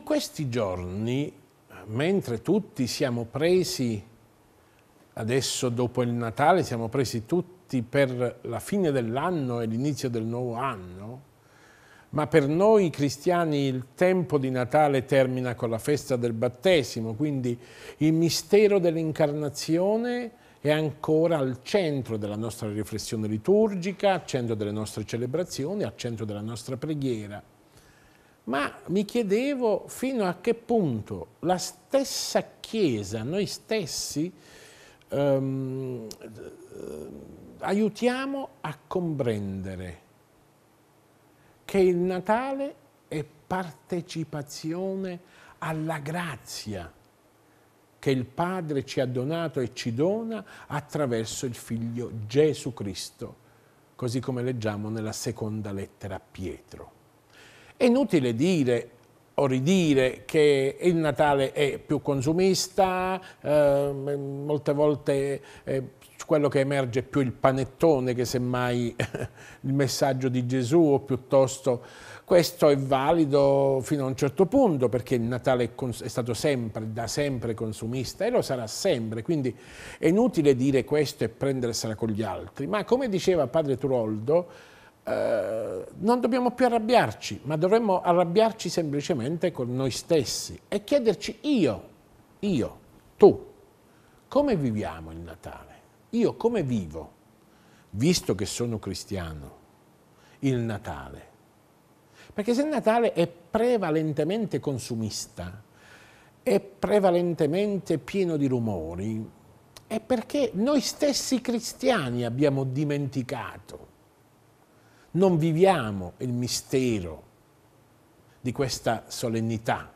In questi giorni, mentre tutti siamo presi, adesso dopo il Natale, siamo presi tutti per la fine dell'anno e l'inizio del nuovo anno, ma per noi cristiani il tempo di Natale termina con la festa del battesimo, quindi il mistero dell'incarnazione è ancora al centro della nostra riflessione liturgica, al centro delle nostre celebrazioni, al centro della nostra preghiera ma mi chiedevo fino a che punto la stessa Chiesa, noi stessi, ehm, eh, aiutiamo a comprendere che il Natale è partecipazione alla grazia che il Padre ci ha donato e ci dona attraverso il Figlio Gesù Cristo, così come leggiamo nella seconda lettera a Pietro. È inutile dire o ridire che il Natale è più consumista, eh, molte volte eh, quello che emerge è più il panettone che semmai il messaggio di Gesù o piuttosto questo è valido fino a un certo punto perché il Natale è, stato sempre, da sempre consumista e lo sarà sempre, quindi è inutile dire questo e prendersela con gli altri, ma come diceva padre Turoldo, eh, non dobbiamo più arrabbiarci, ma dovremmo arrabbiarci semplicemente con noi stessi e chiederci io, io, tu, come viviamo il Natale? Io come vivo, visto che sono cristiano, il Natale? Perché se il Natale è prevalentemente consumista, è prevalentemente pieno di rumori, è perché noi stessi cristiani abbiamo dimenticato non viviamo il mistero di questa solennità.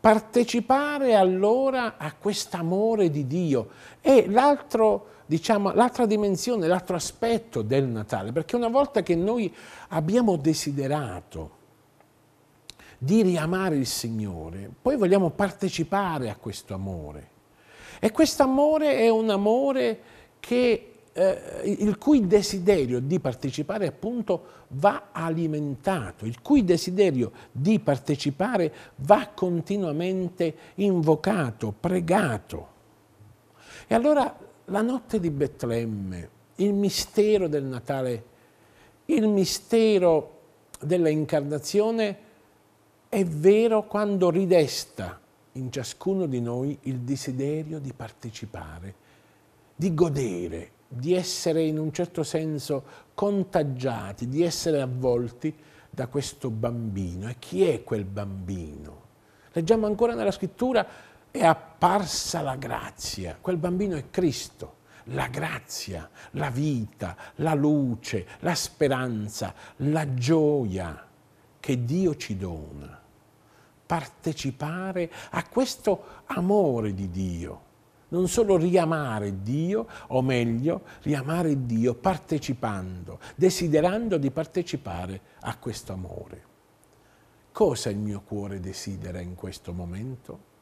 Partecipare allora a quest'amore di Dio è l'altro diciamo, l'altra dimensione, l'altro aspetto del Natale, perché una volta che noi abbiamo desiderato di riamare il Signore, poi vogliamo partecipare a questo amore. E questo amore è un amore che eh, il cui desiderio di partecipare appunto va alimentato, il cui desiderio di partecipare va continuamente invocato, pregato. E allora la notte di Betlemme, il mistero del Natale, il mistero della incarnazione è vero quando ridesta in ciascuno di noi il desiderio di partecipare, di godere di essere in un certo senso contagiati, di essere avvolti da questo bambino. E chi è quel bambino? Leggiamo ancora nella scrittura, è apparsa la grazia, quel bambino è Cristo la grazia, la vita, la luce, la speranza, la gioia che Dio ci dona. Partecipare a questo amore di Dio non solo riamare Dio, o meglio, riamare Dio partecipando, desiderando di partecipare a questo amore. Cosa il mio cuore desidera in questo momento?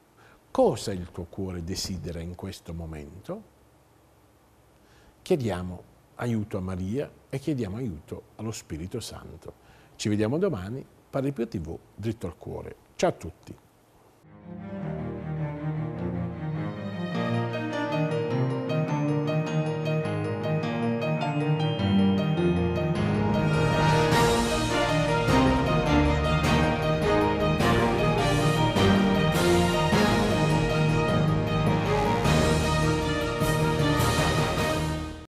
Cosa il tuo cuore desidera in questo momento? Chiediamo aiuto a Maria e chiediamo aiuto allo Spirito Santo. Ci vediamo domani, Pari Pio TV, dritto al cuore. Ciao a tutti!